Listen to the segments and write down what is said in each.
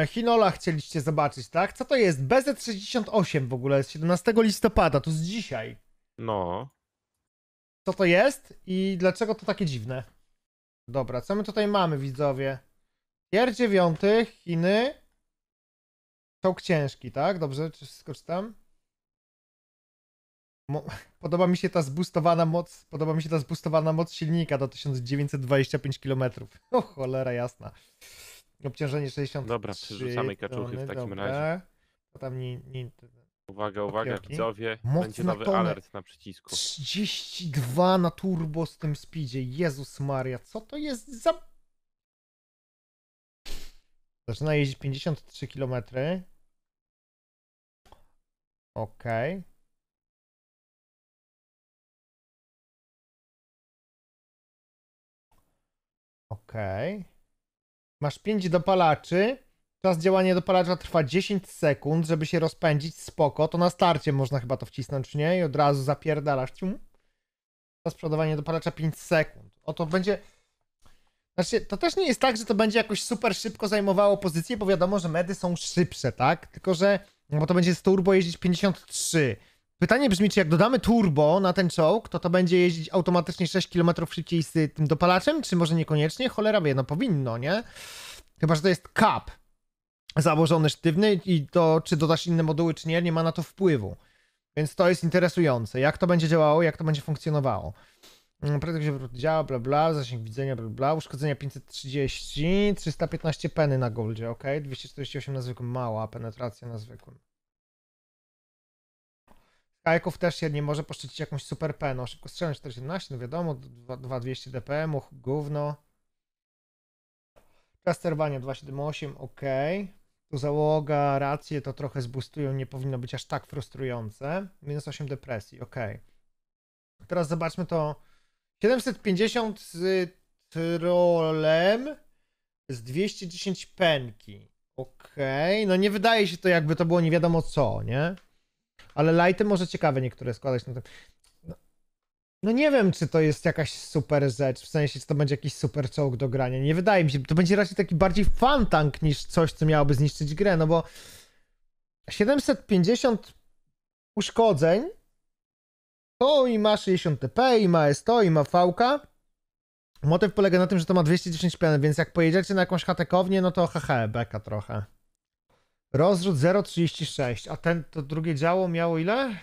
E, Hinola chcieliście zobaczyć, tak? Co to jest? BZ68 w ogóle z 17 listopada, to z dzisiaj. No. Co to jest i dlaczego to takie dziwne? Dobra, co my tutaj mamy, widzowie? Tier 9, Chiny. Czołg ciężki, tak? Dobrze, czy wszystko czytam? podoba mi się ta zbustowana moc, podoba mi się ta zbustowana moc silnika do 1925 km. O cholera jasna. Obciążenie 60. Dobra, przerzucamy kaczuchy w takim dobra. razie. tam nie, nie... Uwaga, uwaga, Papioki. widzowie. Mocna będzie nowy tonę. alert na przycisku. 32 na turbo z tym speedzie. Jezus Maria, co to jest za... Zaczyna jeździć 53 km. Ok. Okay. Okej. Okay. Masz 5 dopalaczy. Czas działania dopalacza trwa 10 sekund, żeby się rozpędzić. Spoko. To na starcie można chyba to wcisnąć, nie? I od razu zapierdalasz. Cium. Czas przodowania dopalacza 5 sekund. Oto będzie... Znaczy, to też nie jest tak, że to będzie jakoś super szybko zajmowało pozycję, bo wiadomo, że medy są szybsze, tak? Tylko, że... No bo to będzie z turbo jeździć 53. Pytanie brzmi, czy jak dodamy turbo na ten czołg, to to będzie jeździć automatycznie 6 km szybciej z tym dopalaczem, czy może niekoniecznie? Cholera wie, no powinno, nie? Chyba, że to jest kap założony sztywny i to, czy dodasz inne moduły, czy nie, nie ma na to wpływu. Więc to jest interesujące. Jak to będzie działało, jak to będzie funkcjonowało. Mm, prędkość obrotu działa, bla bla, zasięg widzenia, bla bla, uszkodzenia 530, 315 peny na goldzie, ok, 248 na zwykłym, mała penetracja na zwykłym. Kajaków też się nie może poszczycić jakąś super peną. No, szybko strzelam 417, no wiadomo, 2200 dpm, gówno. sterowania 278, ok. Tu załoga, racje to trochę zbustują, nie powinno być aż tak frustrujące. Minus 8 depresji, ok. Teraz zobaczmy to. 750 z trolem z 210 penki. ok. no nie wydaje się to jakby to było nie wiadomo co, nie? ale lighty może ciekawe niektóre składać. No, no nie wiem, czy to jest jakaś super rzecz, w sensie, czy to będzie jakiś super czołg do grania. Nie wydaje mi się, to będzie raczej taki bardziej fantank niż coś, co miałoby zniszczyć grę, no bo 750 uszkodzeń to i ma 60 TP, i ma S100, i ma VK. Motyw polega na tym, że to ma 210 PN, więc jak pojedziecie na jakąś hatekownię, no to hehe, beka trochę. Rozrzut 0,36, a ten, to drugie działo miało ile?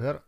0.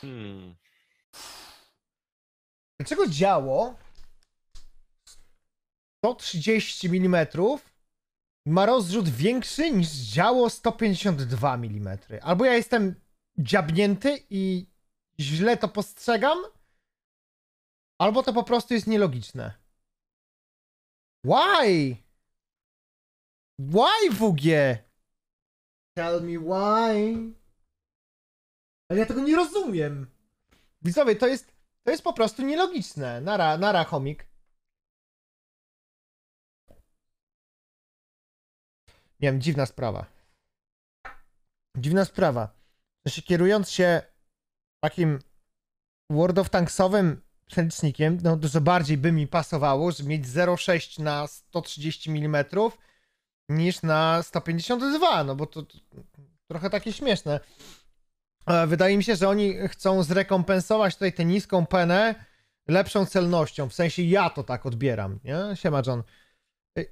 Hmm. Dlaczego działo 130 mm ma rozrzut większy niż działo 152 mm. Albo ja jestem dziabnięty i źle to postrzegam, albo to po prostu jest nielogiczne. Why? Why WG? Tell me why. Ale ja tego nie rozumiem. Widzowie, to jest, to jest po prostu nielogiczne. Nara, nara, chomik. Nie wiem, dziwna sprawa. Dziwna sprawa. Znaczy, kierując się takim World of Tanksowym przelicznikiem, no dużo bardziej by mi pasowało, żeby mieć 0,6 na 130 mm niż na 152, no bo to, to trochę takie śmieszne. Wydaje mi się, że oni chcą zrekompensować tutaj tę niską penę lepszą celnością. W sensie ja to tak odbieram, nie? Siema, John.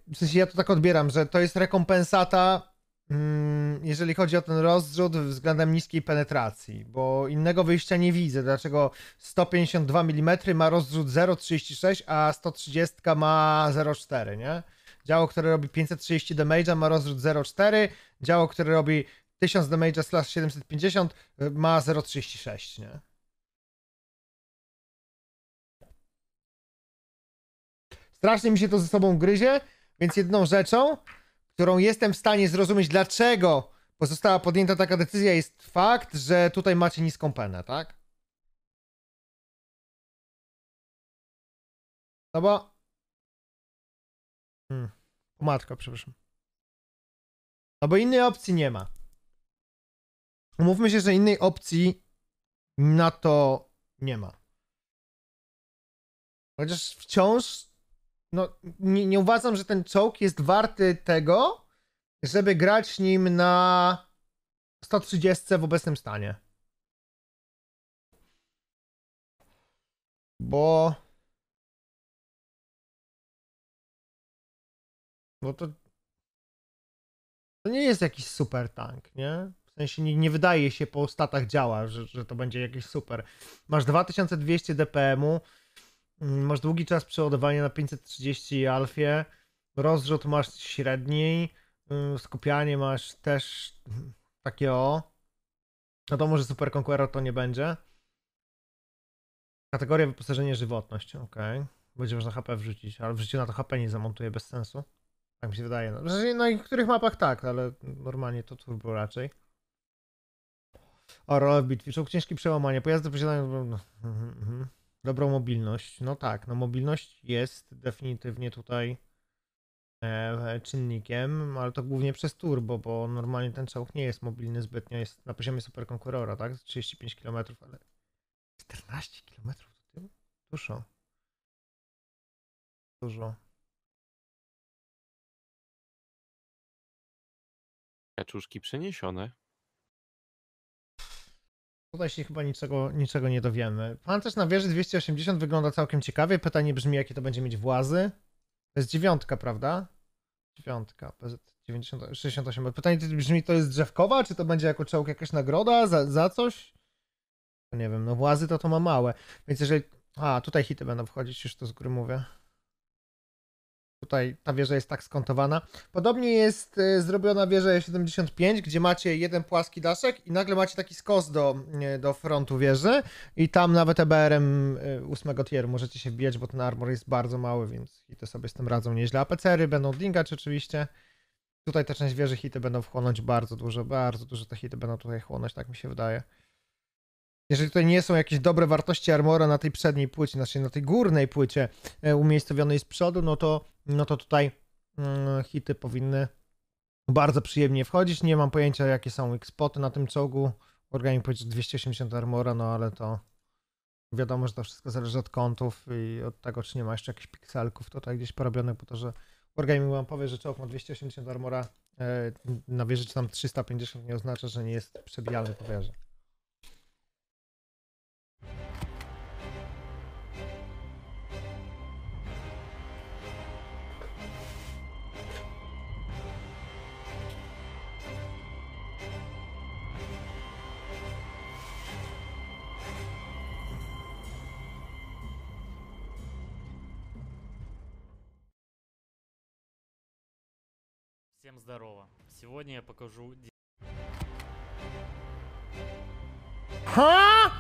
W sensie ja to tak odbieram, że to jest rekompensata, mm, jeżeli chodzi o ten rozrzut względem niskiej penetracji, bo innego wyjścia nie widzę. Dlaczego 152 mm ma rozrzut 0,36, a 130 ma 0,4, nie? Działo, które robi 530 damage'a ma rozrzut 0,4, działo, które robi 1000 damage'a slash 750 y, ma 0,36, nie? Strasznie mi się to ze sobą gryzie więc jedną rzeczą, którą jestem w stanie zrozumieć, dlaczego została podjęta taka decyzja, jest fakt, że tutaj macie niską penę, tak? No bo... Hmm. Matko, przepraszam. No bo innej opcji nie ma. Mówmy się, że innej opcji na to nie ma. Chociaż wciąż no, nie, nie uważam, że ten czołg jest warty tego, żeby grać nim na 130 w obecnym stanie. Bo. Bo to. To nie jest jakiś super tank, nie? W sensie nie, nie wydaje się po statach działa, że, że to będzie jakiś super. Masz 2200 DPM-u. Mm, masz długi czas przeładowania na 530 alfie, rozrzut masz średni, mm, skupianie masz też takie o. No to może Super Conqueror to nie będzie. Kategoria wyposażenie żywotność, ok. Będzie można HP wrzucić, ale w życiu na to HP nie zamontuję bez sensu. Tak mi się wydaje. No, na niektórych no mapach tak, ale normalnie to turbo raczej. O, role w bitwie. Czołg ciężki przełamanie. Pojazdy posiadają... Mhm, mhm. Dobrą mobilność. No tak, no mobilność jest definitywnie tutaj e, czynnikiem, ale to głównie przez turbo, bo normalnie ten czołg nie jest mobilny zbytnio, jest na poziomie superkonkurora, tak? 35 km, ale 14 km do tyłu? Dużo. Dużo. Kaczuszki przeniesione. Tutaj no się chyba niczego, niczego nie dowiemy. też na wieży 280 wygląda całkiem ciekawie. Pytanie brzmi, jakie to będzie mieć włazy. To jest dziewiątka, prawda? Dziewiątka, PZ 90, 68. Pytanie brzmi, to jest drzewkowa, czy to będzie jako czołg jakaś nagroda za, za coś? Nie wiem, no włazy to to ma małe. Więc jeżeli... A, tutaj hity będą wchodzić, już to z góry mówię. Tutaj ta wieża jest tak skontowana. Podobnie jest e, zrobiona wieża 75, gdzie macie jeden płaski daszek i nagle macie taki skos do, e, do frontu wieży i tam nawet EBR-em 8 e, tieru możecie się wbijać, bo ten armor jest bardzo mały, więc hity sobie z tym radzą nieźle. a ry będą dingać oczywiście. Tutaj ta część wieży hity będą wchłonąć bardzo dużo, bardzo dużo te hity będą tutaj chłonąć, tak mi się wydaje jeżeli tutaj nie są jakieś dobre wartości armora na tej przedniej płycie, znaczy na tej górnej płycie e, umiejscowionej z przodu, no to, no to tutaj mm, hity powinny bardzo przyjemnie wchodzić. Nie mam pojęcia, jakie są spoty na tym czołgu. Organik powiedział 280 armora, no ale to wiadomo, że to wszystko zależy od kątów i od tego, czy nie ma jeszcze jakichś pikselków tutaj gdzieś porobionych, Po to, że Wargaming wam powie, że czołg ma 280 armora, yy, na wieży czy tam 350 nie oznacza, że nie jest przebijalny po wieży. Всем здорово! Сегодня я покажу... Ха?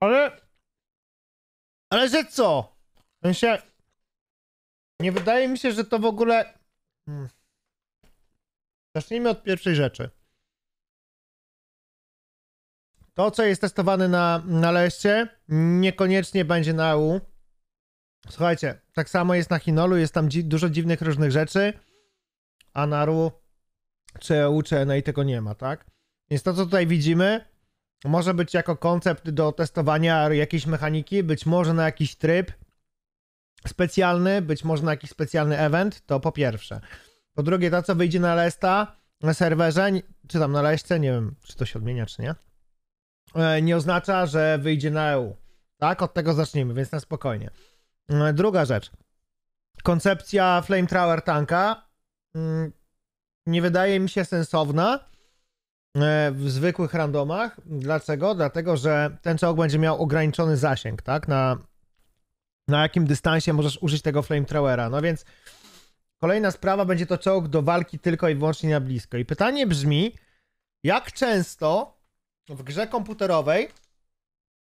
Ale... Ale że co? W sensie... Nie wydaje mi się, że to w ogóle... Hmm. Zacznijmy od pierwszej rzeczy. To, co jest testowane na, na leście, niekoniecznie będzie na U. Słuchajcie, tak samo jest na Hinolu, jest tam dzi dużo dziwnych różnych rzeczy, a na RU czy EU czy NA tego nie ma, tak? Więc to, co tutaj widzimy, może być jako koncept do testowania jakiejś mechaniki, być może na jakiś tryb specjalny, być może na jakiś specjalny event, to po pierwsze. Po drugie, to co wyjdzie na Lesta, na serwerze, czy tam na leśce, nie wiem, czy to się odmienia, czy nie, e, nie oznacza, że wyjdzie na EU. Tak? Od tego zacznijmy, więc na spokojnie. E, druga rzecz. Koncepcja Flame Tower Tanka mm, nie wydaje mi się sensowna, E, w zwykłych randomach. Dlaczego? Dlatego, że ten czołg będzie miał ograniczony zasięg, tak? Na, na jakim dystansie możesz użyć tego flamethrowera. No więc kolejna sprawa będzie to czołg do walki tylko i wyłącznie na blisko. I pytanie brzmi, jak często w grze komputerowej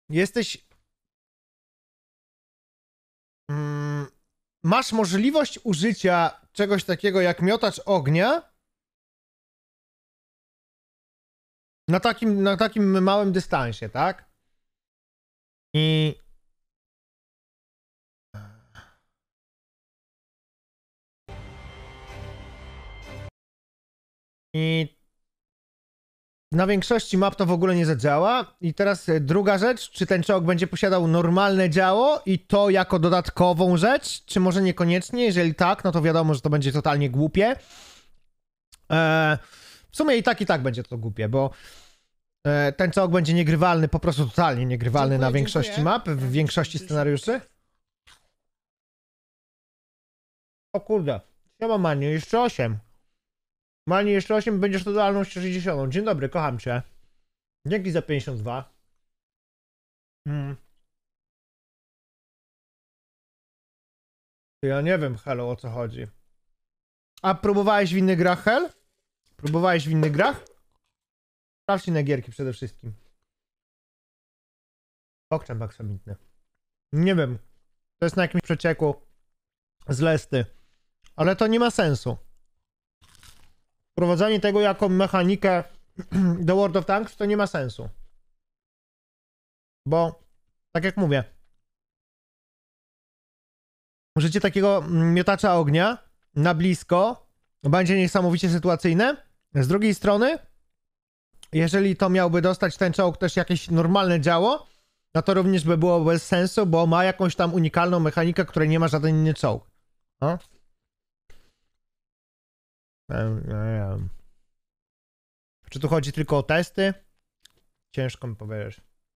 jesteś. Mm, masz możliwość użycia czegoś takiego jak miotacz ognia na takim, na takim małym dystansie, tak? I I na większości map to w ogóle nie zadziała. I teraz e, druga rzecz, czy ten czołg będzie posiadał normalne działo i to jako dodatkową rzecz, czy może niekoniecznie? Jeżeli tak, no to wiadomo, że to będzie totalnie głupie. Eee, w sumie i tak, i tak będzie to głupie, bo e, ten czołg będzie niegrywalny, po prostu totalnie niegrywalny dziękuję, na większości dziękuję. map, w większości scenariuszy. O kurde, siema Maniu, jeszcze 8. Maniu, jeszcze 8, będziesz totalną 60. Dzień dobry, kocham cię. Dzięki za 52. Hmm. Ja nie wiem, Halo, o co chodzi. A próbowałeś w innych grach Hell? Próbowałeś w innych grach? Sprawdź inne gierki przede wszystkim. Pokrzem aksamitny. Nie wiem. To jest na jakimś przecieku z Lesty. Ale to nie ma sensu. Wprowadzanie tego jako mechanikę do World of Tanks to nie ma sensu. Bo, tak jak mówię, użycie takiego mm, miotacza ognia na blisko będzie niesamowicie sytuacyjne, z drugiej strony, jeżeli to miałby dostać ten czołg też jakieś normalne działo, no to również by było bez sensu, bo ma jakąś tam unikalną mechanikę, której nie ma żaden inny czołg. No? Czy tu chodzi tylko o testy? Ciężko mi powiedzieć.